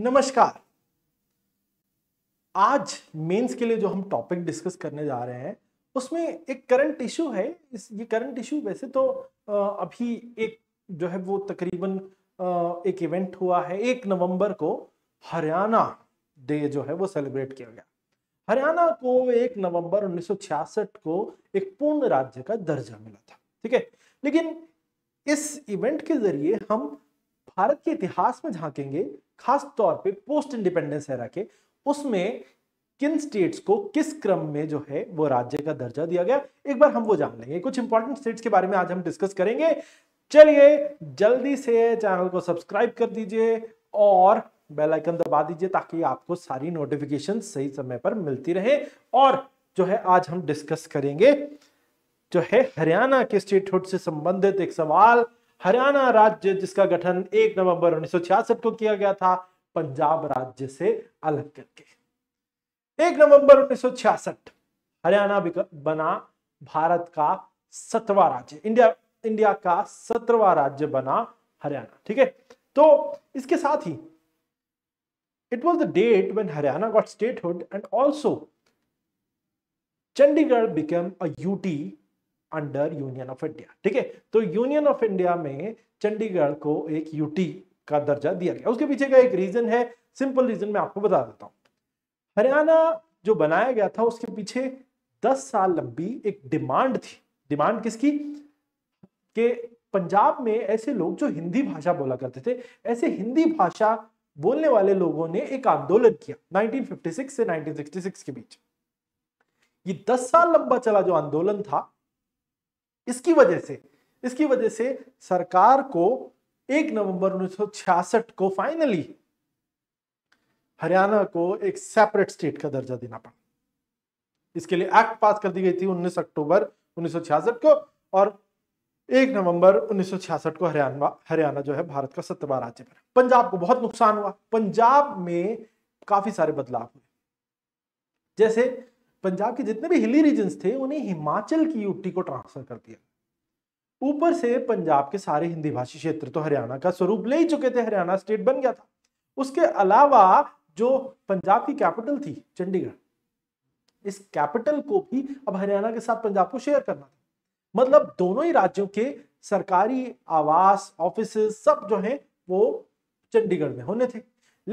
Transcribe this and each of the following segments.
नमस्कार आज मेंस के लिए जो हम टॉपिक डिस्कस करने जा रहे हैं उसमें एक करंट इशू है इस ये करंट इशू वैसे तो अभी एक जो है वो तकरीबन एक इवेंट हुआ है एक नवंबर को हरियाणा डे जो है वो सेलिब्रेट किया गया हरियाणा को एक नवंबर 1966 को एक पूर्ण राज्य का दर्जा मिला था ठीक है लेकिन इस इवेंट के जरिए हम भारत के इतिहास में झांकेंगे खास तौर पे पोस्ट इंडिपेंडेंस एरा के उसमें किन स्टेट्स को किस क्रम में जो है वो राज्य का दर्जा दिया गया एक बार हम वो जान लेंगे कुछ इंपॉर्टेंट स्टेट्स के बारे में आज हम डिस्कस करेंगे चलिए जल्दी से चैनल को सब्सक्राइब कर दीजिए और बेल आइकन दबा दीजिए ताकि आपको सारी नोटिफिकेशन सही समय पर मिलती रहे और जो है आज हम डिस्कस करेंगे जो है हरियाणा के स्टेटहुड से संबंधित एक सवाल हरियाणा राज्य जिसका गठन 1 नवंबर उन्नीस को किया गया था पंजाब राज्य से अलग करके 1 नवंबर उन्नीस हरियाणा बना भारत का सत्रवा राज्य इंडिया इंडिया का सत्रवा राज्य बना हरियाणा ठीक है तो इसके साथ ही it was the date when Haryana got statehood and also Chandigarh become a UT under union of India ठीक है तो यूनियन ऑफ इंडिया में चंडीगढ़ को एक यूटी का दर्जा दिया गया उसके पीछे का एक रीजन है सिंपल रीजन मैं आपको बता देता हूं हरियाणा जो बनाया गया था उसके पीछे दस साल लंबी एक डिमांड थी डिमांड किसकी के पंजाब में ऐसे लोग जो हिंदी भाषा बोला करते थे ऐसे हिंदी भाषा बोलने वाले लोगों ने एक आंदोलन किया 1956 से 1966 के बीच ये 10 साल लंबा चला जो आंदोलन था इसकी वजह से इसकी वजह से सरकार को 1 नवंबर 1966 को फाइनली हरियाणा को एक सेपरेट स्टेट का दर्जा देना पड़ा इसके लिए एक्ट पास कर दी गई थी 19 अक्टूबर 1966 को और 1 नवंबर 1966 को हरियाणा हरियाणा जो है भारत का सत्रहवा राज्य बना पंजाब को बहुत नुकसान हुआ पंजाब में काफी सारे बदलाव हुए जैसे पंजाब के जितने भी हिली रीजन थे उन्हें हिमाचल की यूटी को ट्रांसफर कर दिया ऊपर से पंजाब के सारे हिंदी भाषी क्षेत्र तो हरियाणा का स्वरूप ले ही चुके थे हरियाणा स्टेट बन गया था उसके अलावा जो पंजाब की कैपिटल थी चंडीगढ़ इस कैपिटल को भी अब हरियाणा के साथ पंजाब को शेयर करना था मतलब दोनों ही राज्यों के सरकारी आवास ऑफिस सब जो है वो चंडीगढ़ में होने थे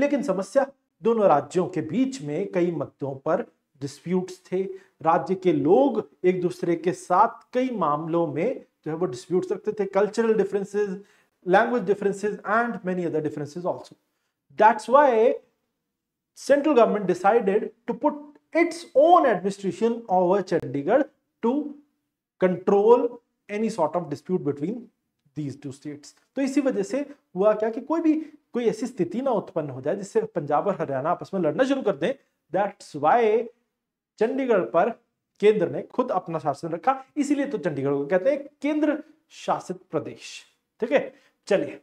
लेकिन समस्या दोनों राज्यों के बीच में कई मतों पर डिस्प्यूट्स थे राज्य के लोग एक दूसरे के साथ कई मामलों में जो है वो डिस्प्यूट्स रखते थे cultural differences language differences and many other differences also that's why central government decided to put its own administration over Chandigarh to control any sort of dispute between these two states तो इसी वजह से हुआ क्या कि कोई भी कोई ऐसी स्थिति ना उत्पन्न हो जाए जिससे पंजाब और हरियाणा आपस में लड़ना शुरू कर दें दैट्स वाई चंडीगढ़ पर केंद्र ने खुद अपना शासन रखा इसीलिए तो चंडीगढ़ को कहते हैं केंद्र शासित प्रदेश ठीक है चलिए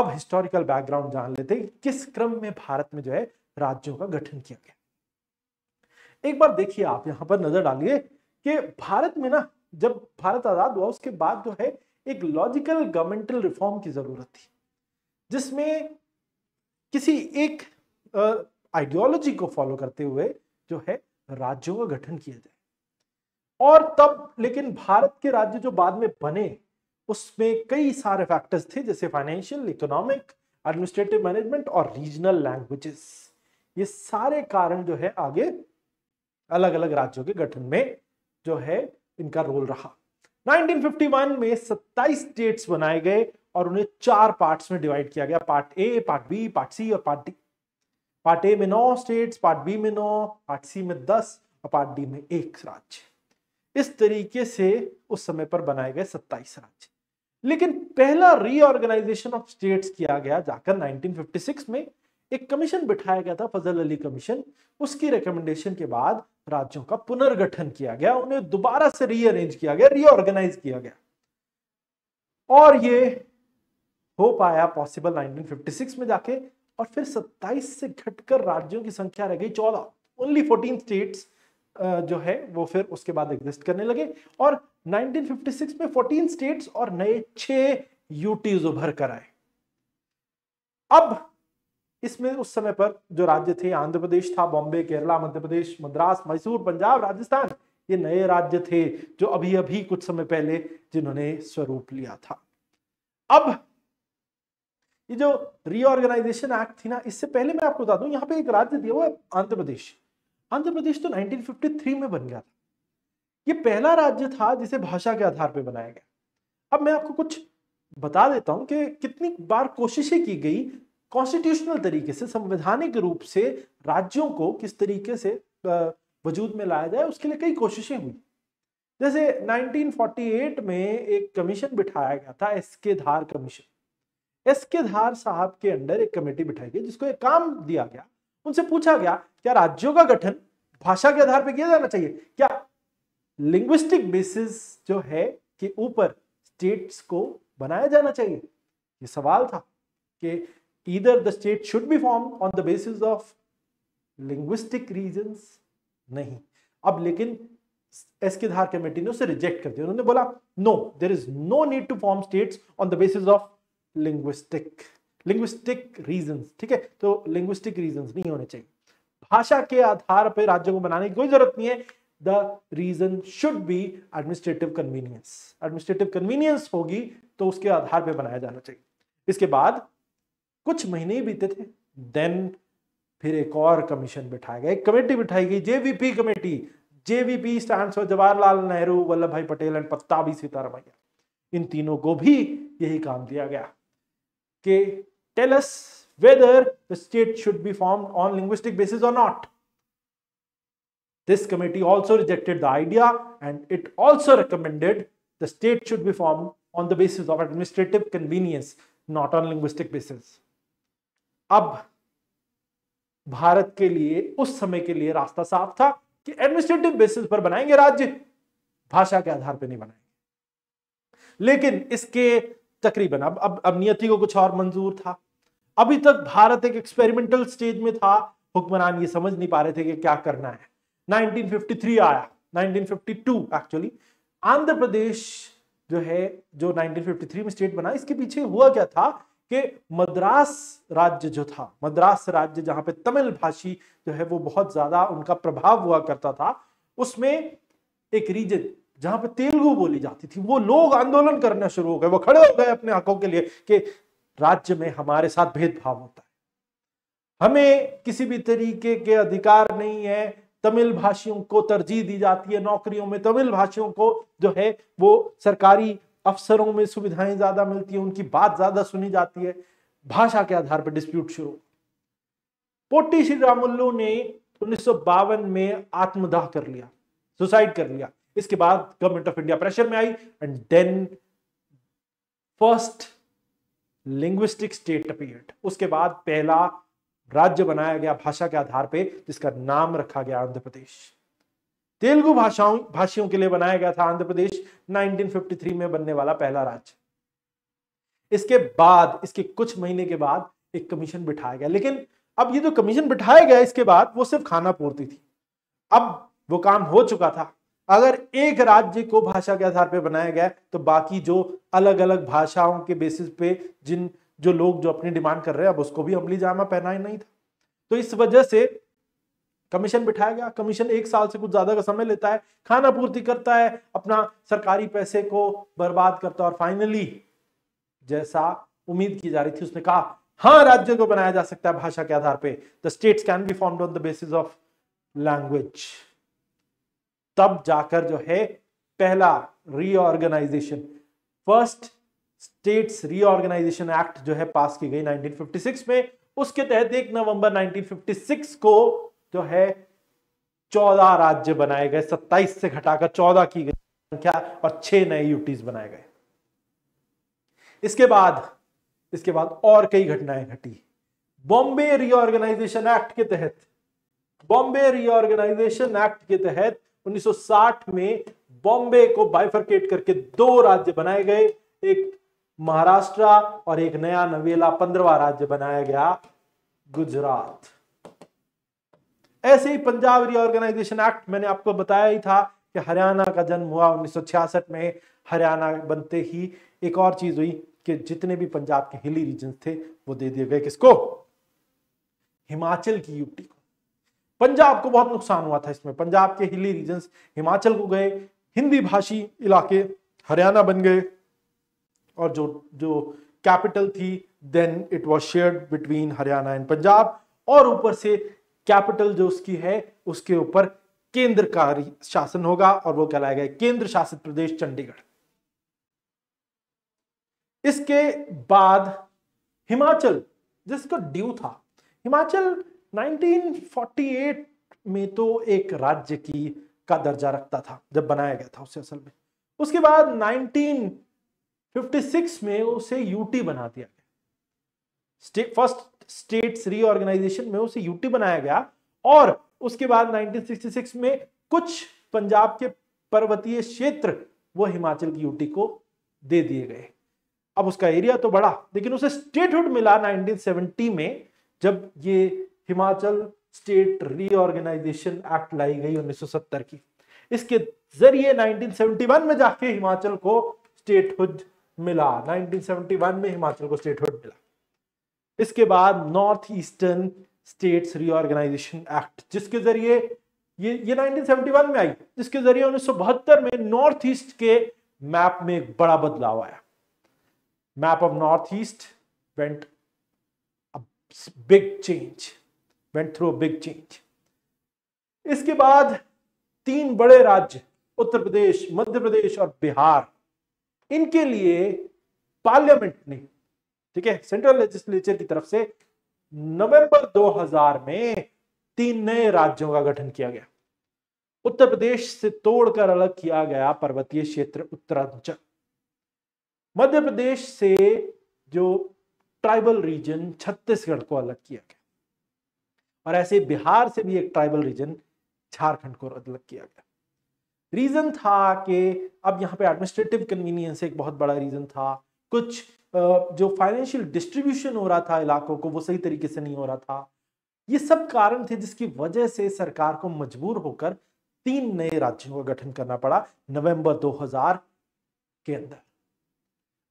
अब हिस्टोरिकल बैकग्राउंड जान लेते हैं किस क्रम में भारत में जो है राज्यों का गठन किया गया एक बार देखिए आप यहां पर नजर डालिए कि भारत में ना जब भारत आजाद हुआ उसके बाद जो है एक लॉजिकल गवर्नमेंटल रिफॉर्म की जरूरत थी जिसमें किसी एक आइडियोलॉजी को फॉलो करते हुए जो है राज्यों का गठन किया जाए और तब लेकिन भारत के राज्य जो बाद में बने उसमें कई सारे फैक्टर्स थे जैसे फाइनेंशियल इकोनॉमिक एडमिनिस्ट्रेटिव मैनेजमेंट और रीजनल लैंग्वेजेस ये सारे कारण जो है आगे अलग अलग राज्यों के गठन में जो है इनका रोल रहा 1951 में 27 स्टेट्स बनाए गए और उन्हें चार पार्ट्स में डिवाइड किया गया part A part B part C और पार्ट डी पार्ट ए में नौ स्टेट्स पार्ट बी में नौ पार्ट सी में दस और पार्ट डी में एक राज्य इस तरीके से उस समय पर बनाए गए सत्ताईस राज्य लेकिन पहला रीऑर्गेनाइजेशन ऑफ स्टेट्स किया गया जाकर 1956 में एक कमीशन बिठाया गया था फजल अली कमीशन उसकी रिकमेंडेशन के बाद राज्यों का पुनर्गठन किया गया उन्हें दोबारा से रीअरेंज किया गया रीऑर्गेनाइज किया गया और ये हो पाया पॉसिबल 1956 में जाके और फिर 27 से घटकर राज्यों की संख्या रह गई 14 ओनली 14 स्टेट्स जो है वो फिर उसके बाद एग्जिस्ट करने लगे और 1956 में 14 स्टेट्स और नए छह यूटीज उभर कर आए अब इसमें उस समय पर जो राज्य थे आंध्र प्रदेश था बॉम्बे केरला मध्य प्रदेश मद्रास मैसूर पंजाब राजस्थान ये नए राज्य थे जो अभी अभी कुछ समय पहले जिन्होंने स्वरूप लिया था अब ये जो रीऑर्गेनाइजेशन एक्ट थी ना इससे पहले मैं आपको बता दूं यहाँ पे एक राज्य दिया हुआ है आंध्र प्रदेश आंध्र प्रदेश तो 1953 में बन गया था ये पहला राज्य था जिसे भाषा के आधार पर बनाया गया अब मैं आपको कुछ बता देता हूं कि कितनी बार कोशिशें की गई कॉन्स्टिट्यूशनल तरीके से संवैधानिक रूप से राज्यों को किस तरीके से वजूद में लाया जाए उसके लिए कई कोशिशें हुई जैसे 1948 में एक कमीशन बिठाया गया था एस के धार कमीशन एस के धार साहब के अंडर एक कमेटी बिठाई गई जिसको एक काम दिया गया उनसे पूछा गया क्या राज्यों का गठन भाषा के आधार पर किया जाना चाहिए क्या लिंग्विस्टिक बेसिस जो है कि ऊपर स्टेट्स को बनाया जाना चाहिए ये सवाल था कि either the state should be form on the basis of linguistic region नहीं अब लेकिन एस के धार कमेटी ने उसे रिजेक्ट कर दिया उन्होंने बोला no there is no need to form states on the basis of linguistic linguistic reasons ठीक है तो लिंग्विस्टिक रीजंस नहीं होने चाहिए भाषा के आधार पर राज्यों को बनाने की कोई जरूरत नहीं है the reason should be administrative convenience administrative convenience होगी तो उसके आधार पर बनाया जाना चाहिए इसके बाद कुछ महीने ही बीते थे देन फिर एक और कमीशन बिठाया गया एक कमेटी बिठाई गई JVP committee JVP stand for Jawaharlal Nehru Vallabh Bhai Patel and पत्ता भी सीतारामैया इन तीनों को भी यही काम दिया गया कि tell us whether the state should be form on linguistic basis और not this committee also rejected the idea and it also recommended the state should be form on the basis of administrative convenience not on linguistic basis अब भारत के लिए उस समय के लिए रास्ता साफ था कि एडमिनिस्ट्रेटिव बेसिस पर बनाएंगे राज्य भाषा के आधार पर नहीं बनाएंगे लेकिन इसके तकरीबन अब अब अब नियति को कुछ और मंजूर था अभी तक भारत एक एक्सपेरिमेंटल स्टेज में था हुक्मरान ये समझ नहीं पा रहे थे कि क्या करना है 1953 आया 1952 एक्चुअली आंध्र प्रदेश जो है जो 1953 में स्टेट बना इसके पीछे हुआ क्या था कि मद्रास राज्य जो था मद्रास राज्य जहां पे तमिल भाषी जो है वो बहुत ज्यादा उनका प्रभाव हुआ करता था उसमें एक रीजन जहां पे तेलुगु बोली जाती थी वो लोग आंदोलन करना शुरू हो गए वो खड़े हो गए अपने हकों के लिए कि राज्य में हमारे साथ भेदभाव होता है हमें किसी भी तरीके के अधिकार नहीं है तमिल भाषियों को तरजीह दी जाती है नौकरियों में तमिल भाषियों को जो है वो सरकारी अफसरों में सुविधाएं ज्यादा मिलती है उनकी बात ज्यादा सुनी जाती है भाषा के आधार पर डिस्प्यूट शुरू पोटी श्री रामुल्लू ने उन्नीस में आत्मदाह कर लिया सुसाइड कर लिया इसके बाद गवर्नमेंट ऑफ इंडिया प्रेशर में आई and then first linguistic state appeared उसके बाद पहला राज्य बनाया गया भाषा के आधार पे जिसका नाम रखा गया आंध्र प्रदेश तेलुगु भाषाओं भाषियों के लिए बनाया गया था आंध्र प्रदेश 1953 में बनने वाला पहला राज्य इसके बाद इसके कुछ महीने के बाद एक कमीशन बिठाया गया लेकिन अब ये जो तो कमीशन बिठाया गया इसके बाद वो सिर्फ खाना पूर्ति थी अब वो काम हो चुका था अगर एक राज्य को भाषा के आधार पर बनाया गया तो बाकी जो अलग अलग भाषाओं के बेसिस पे जिन जो लोग जो अपनी डिमांड कर रहे हैं अब उसको भी अमली जामा पहना ही नहीं था तो इस वजह से कमीशन बिठाया गया कमीशन एक साल से कुछ ज्यादा का समय लेता है खाना पूर्ति करता है अपना सरकारी पैसे को बर्बाद करता है और फाइनली जैसा उम्मीद की जा रही थी उसने कहा हाँ राज्य को बनाया जा सकता है भाषा के आधार पर the states can be form on the basis of language तब जाकर जो है पहला reorganization first states reorganization act जो है पास की गई 1956 में उसके तहत एक नवंबर 1956 को जो है 14 राज्य बनाए गए 27 से घटाकर 14 की गई संख्या और छह नए यूटीज बनाए गए इसके बाद इसके बाद और कई घटनाएं घटी बॉम्बे रीऑर्गेनाइजेशन एक्ट के तहत बॉम्बे रीऑर्गेनाइजेशन एक्ट के तहत 1960 में बॉम्बे को बाइफरकेट करके दो राज्य बनाए गए एक महाराष्ट्र और एक नया नवेला पंद्रवा राज्य बनाया गया गुजरात ऐसे ही पंजाब रिओर्गेनाइजेशन एक्ट मैंने आपको बताया ही था कि हरियाणा का जन्म हुआ 1966 में हरियाणा बनते ही एक और चीज हुई कि जितने भी पंजाब के हिली रीजन थे वो दे दिए गए किसको हिमाचल की यूटी को पंजाब को बहुत नुकसान हुआ था इसमें पंजाब के हिली रीजन हिमाचल को गए हिंदी भाषी इलाके हरियाणा बन गए और जो जो कैपिटल थी then it was shared between Haryana and Punjab और ऊपर से कैपिटल जो उसकी है उसके ऊपर केंद्र का शासन होगा और वो कहलाया गया केंद्र शासित प्रदेश चंडीगढ़ इसके बाद हिमाचल जिसका ड्यू था हिमाचल 1948 में तो एक राज्य की का दर्जा रखता था जब बनाया गया था उसे असल में उसके बाद 1956 में उसे यूटी बना दिया गया फर्स्ट स्टेट्स रीऑर्गेनाइजेशन में उसे यूटी बनाया गया और उसके बाद 1966 में कुछ पंजाब के पर्वतीय क्षेत्र वो हिमाचल की यूटी को दे दिए गए अब उसका एरिया तो बड़ा लेकिन उसे स्टेटहुड मिला 1970 में जब ये हिमाचल स्टेट रीऑर्गेनाइजेशन एक्ट लाई गई 1970 की इसके जरिए 1971 में जाके हिमाचल को स्टेटहुड मिला 1971 में हिमाचल को स्टेटहुड मिला इसके बाद north eastern states reorganization act जिसके जरिए ये ये 1971 में आई जिसके जरिए उन्नीस में नॉर्थ ईस्ट के मैप में एक बड़ा बदलाव आया map of north east went big change went through a big इसके बाद तीन बड़े राज्य उत्तर प्रदेश मध्य प्रदेश और बिहार इनके लिए पार्लियामेंट ने ठीक है सेंट्रल लेजिस्लेचर की तरफ से नवंबर 2000 में तीन नए राज्यों का गठन किया गया उत्तर प्रदेश से तोड़कर अलग किया गया पर्वतीय क्षेत्र उत्तरांचल मध्य प्रदेश से जो ट्राइबल रीजन छत्तीसगढ़ को अलग किया गया और ऐसे बिहार से भी एक ट्राइबल रीजन झारखंड को अलग किया गया रीजन था कि अब यहाँ पे एडमिनिस्ट्रेटिव कन्वीनियंस एक बहुत बड़ा रीजन था कुछ जो फाइनेंशियल डिस्ट्रीब्यूशन हो रहा था इलाकों को वो सही तरीके से नहीं हो रहा था ये सब कारण थे जिसकी वजह से सरकार को मजबूर होकर तीन नए राज्यों का गठन करना पड़ा नवंबर 2000 के अंदर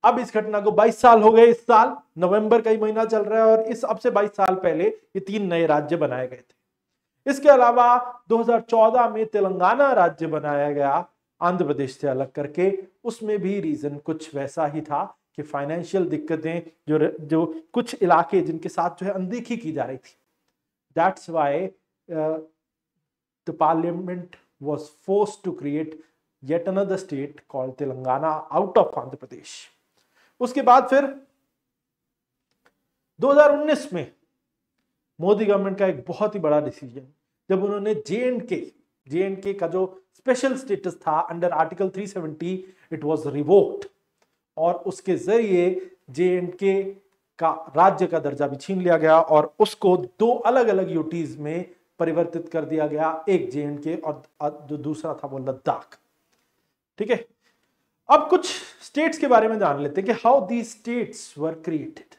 अब इस घटना को 22 साल हो गए इस साल नवंबर का ही महीना चल रहा है और इस अब से 22 साल पहले ये तीन नए राज्य बनाए गए थे इसके अलावा 2014 में तेलंगाना राज्य बनाया गया आंध्र प्रदेश से अलग करके उसमें भी रीजन कुछ वैसा ही था कि फाइनेंशियल दिक्कतें जो जो कुछ इलाके जिनके साथ जो है अनदेखी की जा रही थी that's why the parliament was force to create yet another state called Telangana out of Andhra Pradesh उसके बाद फिर 2019 में मोदी गवर्नमेंट का एक बहुत ही बड़ा डिसीजन जब उन्होंने जे एंड के जे एंड के का जो स्पेशल स्टेटस था under article 370 it was revoked और उसके जरिए जे एंड के का राज्य का दर्जा भी छीन लिया गया और उसको दो अलग अलग यूटीज में परिवर्तित कर दिया गया एक जे एंड के और जो दूसरा था वो लद्दाख ठीक है अब कुछ स्टेट्स के बारे में जान लेते हैं कि how the states were created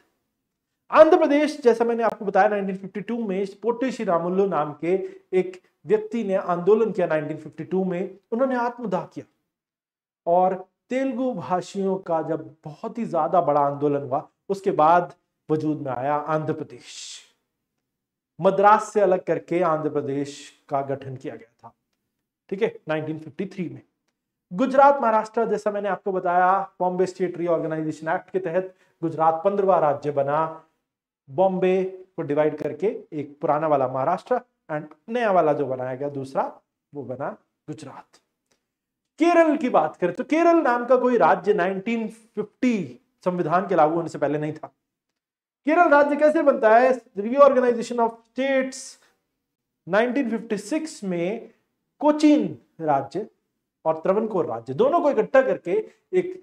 Andhra Pradesh जैसा मैंने आपको बताया 1952 में पोटे श्रीरामुल्लू नाम के एक व्यक्ति ने आंदोलन किया 1952 में उन्होंने आत्मदाह किया और तेलुगु भाषियों का जब बहुत ही ज्यादा बड़ा आंदोलन हुआ उसके बाद वजूद में आया आंध्र प्रदेश मद्रास से अलग करके आंध्र प्रदेश का गठन किया गया था ठीक है 1953 में गुजरात महाराष्ट्र जैसा मैंने आपको बताया बॉम्बे स्टेट रीऑर्गेनाइजेशन एक्ट के तहत गुजरात पंद्रवा राज्य बना बॉम्बे को डिवाइड करके एक पुराना वाला महाराष्ट्र एंड नया वाला जो बनाया गया दूसरा वो बना गुजरात केरल की बात करें तो केरल नाम का कोई राज्य 1950 संविधान के लागू होने से पहले नहीं था केरल राज्य कैसे बनता है रीऑर्गेनाइजेशन ऑफ स्टेट्स 1956 में कोचीन राज्य और को राज्य दोनों को इकट्ठा करके एक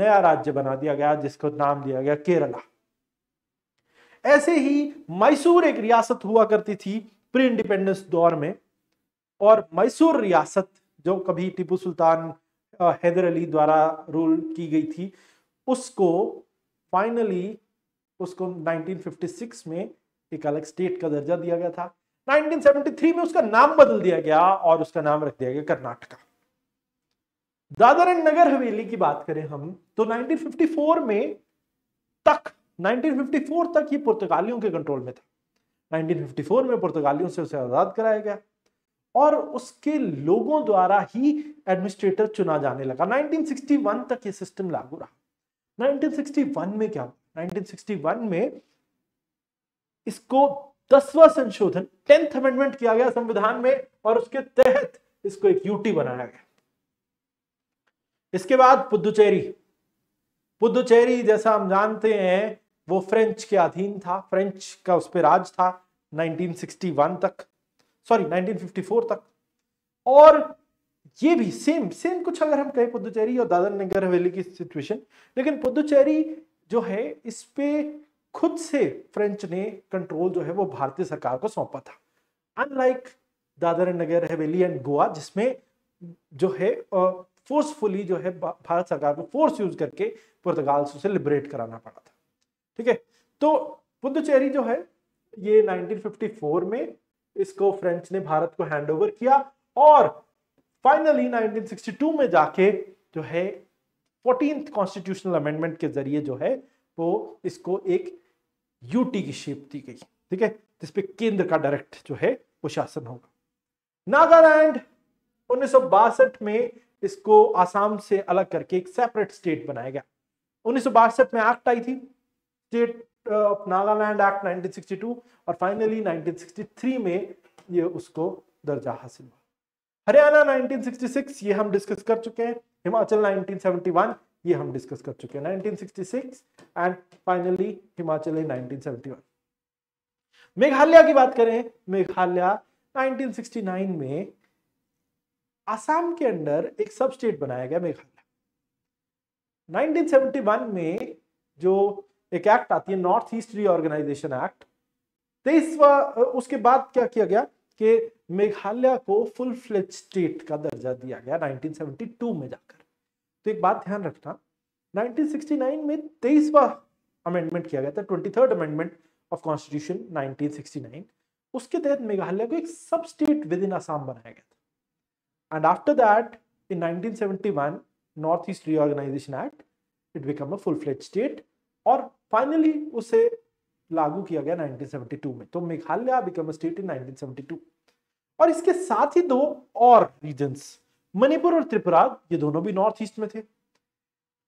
नया राज्य बना दिया गया जिसको नाम दिया गया केरला ऐसे ही मैसूर एक रियासत हुआ करती थी प्री इंडिपेंडेंस दौर में और मैसूर रियासत जो कभी टीपू सुल्तान हैदर अली द्वारा रूल की गई थी उसको फाइनली उसको 1956 में एक अलग स्टेट का दर्जा दिया गया था 1973 में उसका नाम बदल दिया गया और उसका नाम रख दिया गया कर्नाटका दादर एंड नगर हवेली की बात करें हम तो 1954 में तक 1954 तक ये पुर्तगालियों के कंट्रोल में था 1954 में पुर्तगालियों से उसे आज़ाद कराया गया और उसके लोगों द्वारा ही एडमिनिस्ट्रेटर चुना जाने लगा 1961 तक ये सिस्टम लागू रहा 1961 में क्या 1961 में इसको दसवा संशोधन टेंथ अमेंडमेंट किया गया संविधान में और उसके तहत इसको एक यूटी बनाया गया इसके बाद पुदुचेरी पुदुचेरी जैसा हम जानते हैं वो फ्रेंच के अधीन था फ्रेंच का उस पर राज था 1961 तक सॉरी 1954 तक और ये भी सेम सेम कुछ अगर हम कहें पुदुचेरी और दादर नगर हवेली की सिचुएशन लेकिन पुदुचेरी जो है इस पे खुद से फ्रेंच ने कंट्रोल जो है वो भारतीय सरकार को सौंपा था अनलाइक दादर नगर हवेली एंड गोवा जिसमें जो है फोर्सफुली जो है भारत सरकार को फोर्स यूज करके पुर्तगाल से उसे लिबरेट कराना पड़ा था ठीक है तो पुदुचेरी जो है ये 1954 में इसको फ्रेंच ने भारत को हैंडओवर किया और फाइनली 1962 में जाके जो है फोर्टीन कॉन्स्टिट्यूशनल अमेंडमेंट के जरिए जो है वो इसको एक यूटी की शेप दी गई ठीक है जिसपे केंद्र का डायरेक्ट जो है वो शासन होगा नागालैंड उन्नीस में इसको आसाम से अलग करके एक सेपरेट स्टेट बनाया गया उन्नीस में एक्ट आई थी स्टेट ऑफ नागालैंड एक्ट 1962 और फाइनली 1963 में ये उसको दर्जा हासिल हुआ हरियाणा 1966 ये हम डिस्कस कर चुके हैं हिमाचल 1971 ये हम डिस्कस कर चुके हैं 1966 and finally Himachal in 1971 Meghalaya की बात करें मेघालय 1969 में आसाम के अंदर एक सब स्टेट बनाया गया मेघालय 1971 में जो एक एक्ट आती है नॉर्थ ईस्ट रीऑर्गेनाइजेशन एक्ट तेईसवा उसके बाद क्या किया गया कि मेघालय को फुल फ्लेज स्टेट का दर्जा दिया गया 1972 में जाकर तो एक बात ध्यान रखना 1969 में तेईसवा अमेंडमेंट किया गया था twenty third amendment of constitution 1969 उसके तहत मेघालय को एक सब स्टेट विद इन आसाम बनाया गया था And after that, in 1971, Northeast Reorganization Act, it become a full-fledged state. और finally use लागू किया गया 1972 में तो Meghalaya become a state in 1972 और इसके साथ ही दो और रीजन्स मणिपुर और त्रिपुरा ये दोनों भी नॉर्थ ईस्ट में थे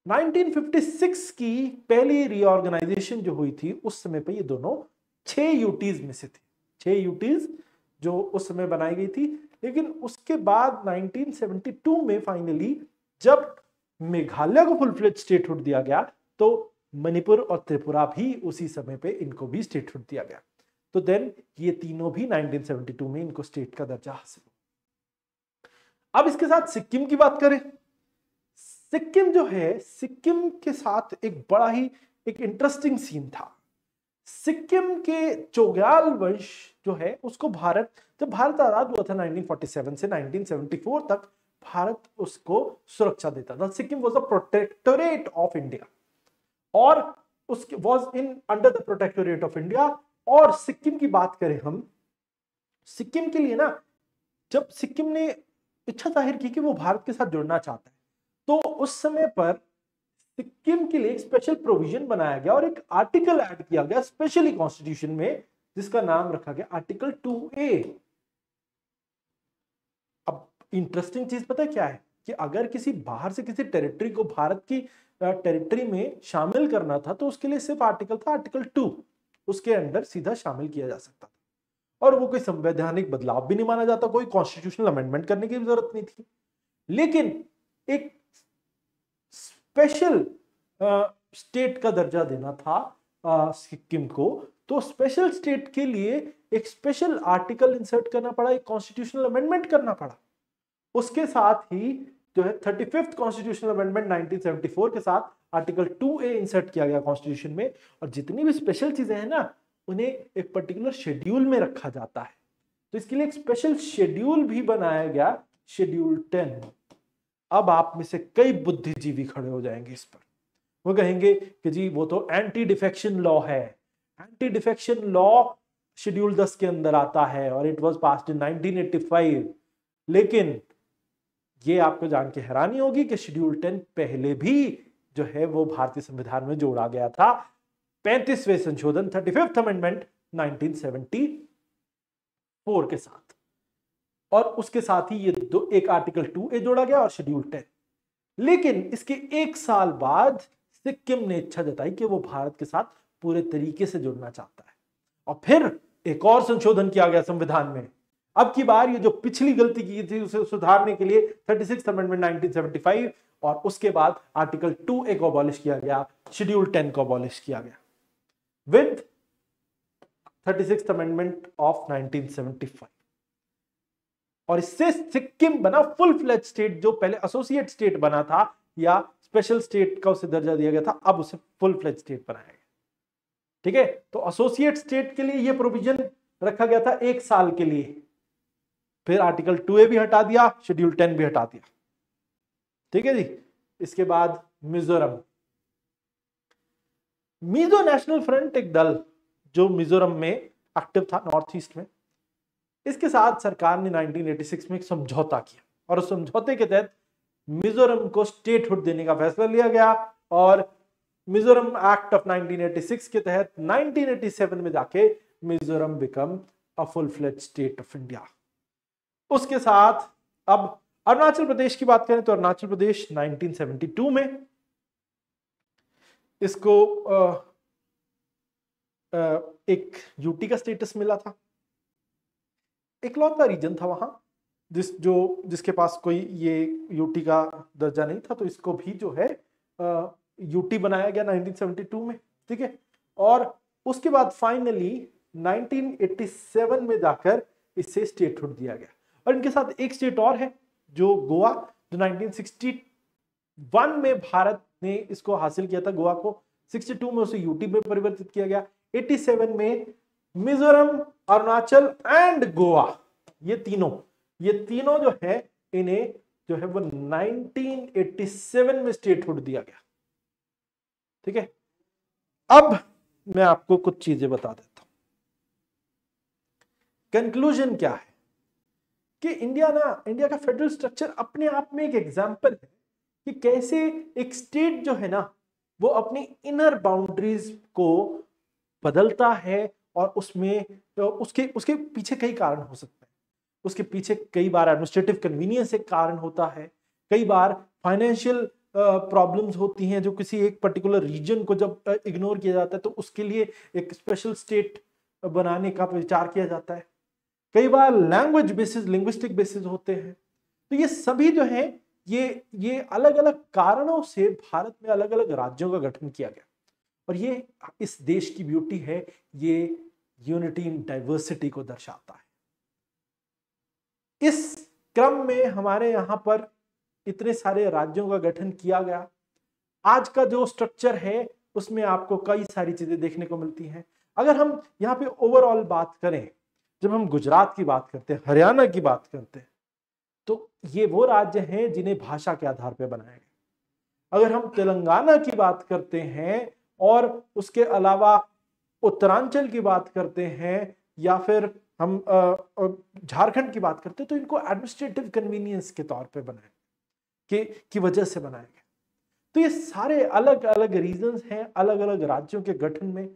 1956 की पहली रीऑर्गेनाइजेशन जो हुई थी उस समय पे ये दोनों छह यूटीज में से थे छह यूटीज जो उस समय बनाई गई थी लेकिन उसके बाद 1972 में फाइनली जब मेघालय को फुल फ्लेज स्टेटहुड दिया गया तो मणिपुर और त्रिपुरा भी उसी समय पे इनको भी स्टेटहुड दिया गया तो देन ये तीनों भी 1972 में इनको स्टेट का दर्जा हासिल अब इसके साथ सिक्किम की बात करें सिक्किम जो है सिक्किम के साथ एक बड़ा ही एक इंटरेस्टिंग सीन था सिक्किम के चोग्याल वंश जो है उसको भारत जब भारत आजाद हुआ था 1947 से 1974 तक भारत उसको सुरक्षा देता था Sikkim was the protectorate of India और उसके was in under the protectorate of India और सिक्किम की बात करें हम सिक्किम के लिए ना जब सिक्किम ने इच्छा जाहिर की कि वो भारत के साथ जुड़ना चाहता है तो उस समय पर सिक्किम के लिए एक स्पेशल प्रोविजन बनाया गया और एक आर्टिकल ऐड किया गया स्पेशली कॉन्स्टिट्यूशन में जिसका नाम रखा गया आर्टिकल टू ए अब इंटरेस्टिंग चीज पता क्या है कि अगर किसी बाहर से किसी टेरिटरी को भारत की टेरिटरी में शामिल करना था तो उसके लिए सिर्फ आर्टिकल था आर्टिकल टू उसके अंडर सीधा शामिल किया जा सकता था और वो कोई संवैधानिक बदलाव भी नहीं माना जाता कोई कॉन्स्टिट्यूशनल अमेंडमेंट करने की जरूरत नहीं थी लेकिन एक स्पेशल स्टेट uh, का दर्जा देना था uh, सिक्किम को तो स्पेशल स्टेट के लिए एक स्पेशल आर्टिकल इंसर्ट करना पड़ा एक कॉन्स्टिट्यूशनल अमेंडमेंट करना पड़ा उसके साथ ही जो है थर्टी फिफ्थ कॉन्स्टिट्यूशनल अमेंडमेंट 1974 के साथ आर्टिकल ए इंसर्ट किया गया कॉन्स्टिट्यूशन में और जितनी भी स्पेशल चीजें हैं ना उन्हें एक पर्टिकुलर शेड्यूल में रखा जाता है तो इसके लिए एक स्पेशल शेड्यूल भी बनाया गया शेड्यूल टेन अब आप में से कई बुद्धिजीवी खड़े हो जाएंगे इस पर वो कहेंगे कि जी वो तो एंटी डिफेक्शन लॉ है एंटी डिफेक्शन लॉ शेड्यूल दस के अंदर आता है और इट वॉज पास इन 1985 लेकिन ये आपको जान के हैरानी होगी कि शेड्यूल टेन पहले भी जो है वो भारतीय संविधान में जोड़ा गया था पैंतीसवें संशोधन thirty fifth amendment nineteen seventy four के साथ और उसके साथ ही ये दो एक आर्टिकल टू ए जोड़ा गया और शेड्यूल टेन लेकिन इसके एक साल बाद सिक्किम ने इच्छा जताई कि वो भारत के साथ पूरे तरीके से जुड़ना चाहता है और फिर एक और संशोधन किया गया संविधान में अब की बार ये जो पिछली गलती की थी उसे सुधारने के लिए 36 अमेंडमेंट 1975 और उसके बाद आर्टिकल 2 ए को अबॉलिश किया गया शेड्यूल 10 को अबॉलिश किया गया विद 36 अमेंडमेंट ऑफ 1975 और इससे सिक्किम बना फुल फ्लेज स्टेट जो पहले एसोसिएट स्टेट बना था या स्पेशल स्टेट का उसे दर्जा दिया गया था अब उसे फुल फ्लेज स्टेट बनाया गया ठीक है तो एसोसिएट स्टेट के लिए यह प्रोविजन रखा गया था एक साल के लिए फिर आर्टिकल टू ए भी हटा दिया शेड्यूल टेन भी हटा दिया ठीक है जी इसके बाद मिजोरम मिजो नेशनल फ्रंट एक दल जो मिजोरम में एक्टिव था नॉर्थ ईस्ट में इसके साथ सरकार ने 1986 में एक समझौता किया और उस समझौते के तहत मिजोरम को स्टेटहुड देने का फैसला लिया गया और मिजोरम एक्ट ऑफ 1986 के तहत 1987 में जाके Mizoram become a full fledged state of India उसके साथ अब अरुणाचल प्रदेश की बात करें तो अरुणाचल प्रदेश 1972 में इसको आ, आ, एक यूटी का स्टेटस मिला था इकलौता रीजन था वहाँ जिस जो जिसके पास कोई ये यूटी का दर्जा नहीं था तो इसको भी जो है यूटी बनाया गया 1972 में ठीक है और उसके बाद फाइनली 1987 में जाकर इसे स्टेटहुड दिया गया और इनके साथ एक स्टेट और है जो गोवा जो 1961 में भारत ने इसको हासिल किया था गोवा को 62 में उसे यूटी में परिवर्तित किया गया 87 में मिजोरम अरुणाचल एंड गोवा ये तीनों ये तीनों जो है इन्हें जो है वो 1987 में स्टेटहुड दिया गया ठीक है अब मैं आपको कुछ चीजें बता देता हूं कंक्लूजन क्या है कि इंडिया ना इंडिया का फेडरल स्ट्रक्चर अपने आप में एक एग्जाम्पल है कि कैसे एक स्टेट जो है ना वो अपनी इनर बाउंड्रीज को बदलता है और उसमें तो उसके उसके पीछे कई कारण हो सकते हैं उसके पीछे कई बार एडमिनिस्ट्रेटिव कन्वीनियंस एक कारण होता है कई बार फाइनेंशियल प्रॉब्लम्स होती हैं जो किसी एक पर्टिकुलर रीजन को जब इग्नोर किया जाता है तो उसके लिए एक स्पेशल स्टेट बनाने का विचार किया जाता है कई बार लैंग्वेज बेसिस लिंग्विस्टिक बेसिस होते हैं तो ये सभी जो है ये ये अलग अलग कारणों से भारत में अलग अलग राज्यों का गठन किया गया और ये इस देश की ब्यूटी है ये यूनिटी इन डाइवर्सिटी को दर्शाता है इस क्रम में हमारे यहाँ पर इतने सारे राज्यों का गठन किया गया आज का जो स्ट्रक्चर है उसमें आपको कई सारी चीजें देखने को मिलती हैं अगर हम यहाँ पे ओवरऑल बात करें जब हम गुजरात की बात करते हैं हरियाणा की बात करते हैं तो ये वो राज्य हैं जिन्हें भाषा के आधार पर बनाया गया अगर हम तेलंगाना की बात करते हैं और उसके अलावा उत्तरांचल की बात करते हैं या फिर हम झारखंड की बात करते हैं तो इनको एडमिनिस्ट्रेटिव कन्वीनियंस के तौर पे बनाए के की वजह से बनाया गया तो ये सारे अलग अलग रीजंस हैं अलग अलग राज्यों के गठन में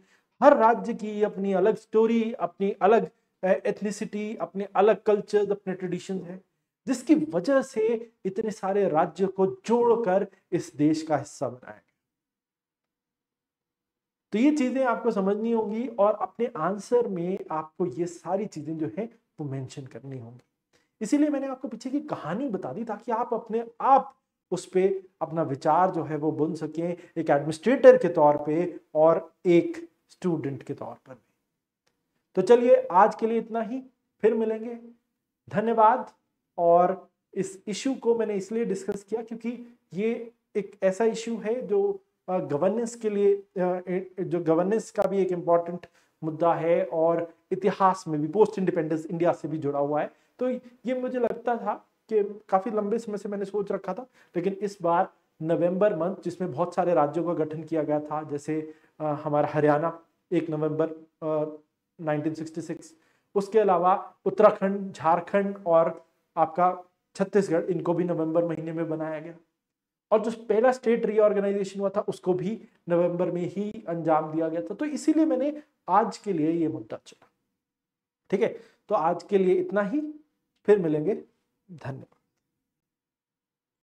हर राज्य की अपनी अलग स्टोरी अपनी अलग एथनिसिटी अपने अलग कल्चर अपने ट्रेडिशन है जिसकी वजह से इतने सारे राज्य को जोड़कर इस देश का हिस्सा बनाया तो ये चीज़ें आपको समझनी होगी और अपने आंसर में आपको ये सारी चीज़ें जो है वो मेंशन करनी होंगी इसीलिए मैंने आपको पीछे की कहानी बता दी ताकि आप अपने आप उस पर अपना विचार जो है वो बुन सकें एक एडमिनिस्ट्रेटर के तौर पे और एक स्टूडेंट के तौर पर तो चलिए आज के लिए इतना ही फिर मिलेंगे धन्यवाद और इस इशू को मैंने इसलिए डिस्कस किया क्योंकि ये एक ऐसा इशू है जो गवर्नेंस के लिए जो गवर्नेंस का भी एक इम्पॉर्टेंट मुद्दा है और इतिहास में भी पोस्ट इंडिपेंडेंस इंडिया से भी जुड़ा हुआ है तो ये मुझे लगता था कि काफ़ी लंबे समय से मैंने सोच रखा था लेकिन इस बार नवंबर मंथ जिसमें बहुत सारे राज्यों का गठन किया गया था जैसे हमारा हरियाणा एक नवंबर आ, 1966 उसके अलावा उत्तराखंड झारखंड और आपका छत्तीसगढ़ इनको भी नवंबर महीने में बनाया गया और जो पहला स्टेट रीऑर्गेनाइजेशन हुआ था उसको भी नवंबर में ही अंजाम दिया गया था तो इसीलिए मैंने आज के लिए ये मुद्दा चुना ठीक है तो आज के लिए इतना ही फिर मिलेंगे धन्यवाद